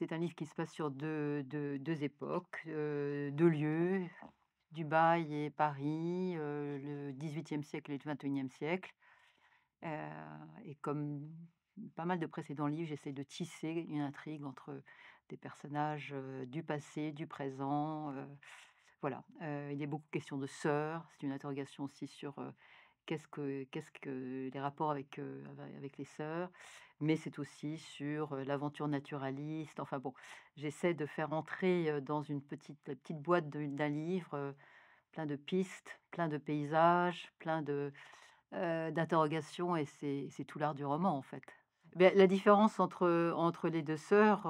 C'est un livre qui se passe sur deux, deux, époques, deux lieux, Dubaï et Paris, le 18e siècle et le 21e siècle. et comme pas mal de précédents livres, j'essaie de tisser une intrigue entre des personnages du passé, du présent. voilà, il est beaucoup question de sœurs, c'est une interrogation aussi sur qu'est-ce que, les rapports avec, les sœurs, mais c'est aussi sur l'aventure naturaliste. Enfin bon, j'essaie de faire entrer dans une petite, petite boîte d'un livre plein de pistes, plein de paysages, plein de, d'interrogations, et c'est, tout l'art du roman en fait. Ben, la différence entre, entre les deux sœurs,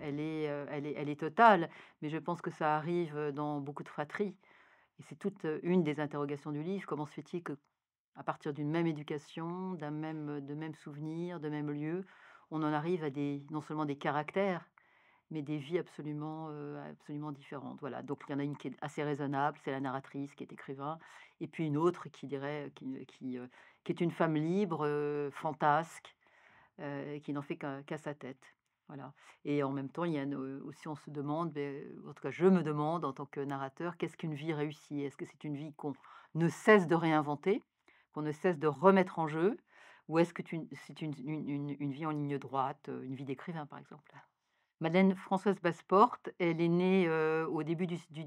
elle, est, elle est totale, mais je pense que ça arrive dans beaucoup de fratries c'est toute une des interrogations du livre. Comment se fait-il que, à partir d'une même éducation, d'un même, de même souvenir, de même lieu, on en arrive à des, non seulement des caractères, mais des vies absolument, absolument différentes. Voilà. Donc il y en a une qui est assez raisonnable, c'est la narratrice qui est écrivain, et puis une autre qui dirait, qui, est une femme libre, fantasque, qui n'en fait qu'à sa tête. Et en même temps, il y a aussi, on se demande, ben, euh, en tout cas, je me demande en tant que narrateur, qu'est-ce qu'une vie réussie Est-ce que c'est une vie qu'on ne cesse de réinventer, qu'on ne cesse de remettre en jeu Ou est-ce que c'est une, vie en ligne droite, euh, une vie d'écrivain, par exemple Madeleine Françoise Basseporte, elle est née au début du, XVIIIe,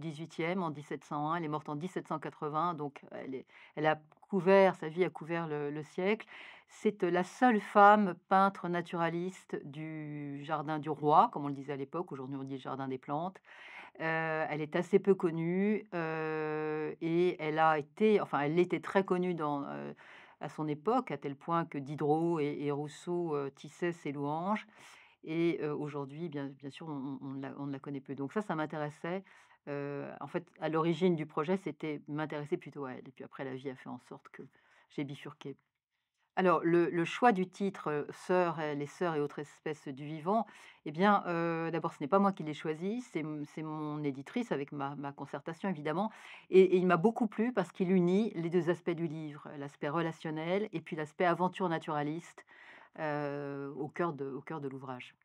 18 en 1701. Elle est morte en 1780, donc elle, a couvert, sa vie a couvert le, siècle. C'est la seule femme peintre naturaliste du Jardin du Roi, comme on le disait à l'époque, aujourd'hui on dit Jardin des Plantes. elle est assez peu connue et elle a été, enfin elle était très connue à son époque, à tel point que Diderot et Rousseau tissaient ses louanges. Et aujourd'hui, bien, sûr, on, ne la, connaît plus. Donc ça, ça m'intéressait. en fait, à l'origine du projet, c'était m'intéresser plutôt à elle. Et puis après, la vie a fait en sorte que j'ai bifurqué. Alors, le, choix du titre Sœurs, les sœurs et autres espèces du vivant, eh bien, d'abord, ce n'est pas moi qui l'ai choisi, c'est mon éditrice avec ma, concertation, évidemment. et il m'a beaucoup plu parce qu'il unit les deux aspects du livre, l'aspect relationnel et puis l'aspect aventure naturaliste euh, au cœur de, au cœur de l'ouvrage.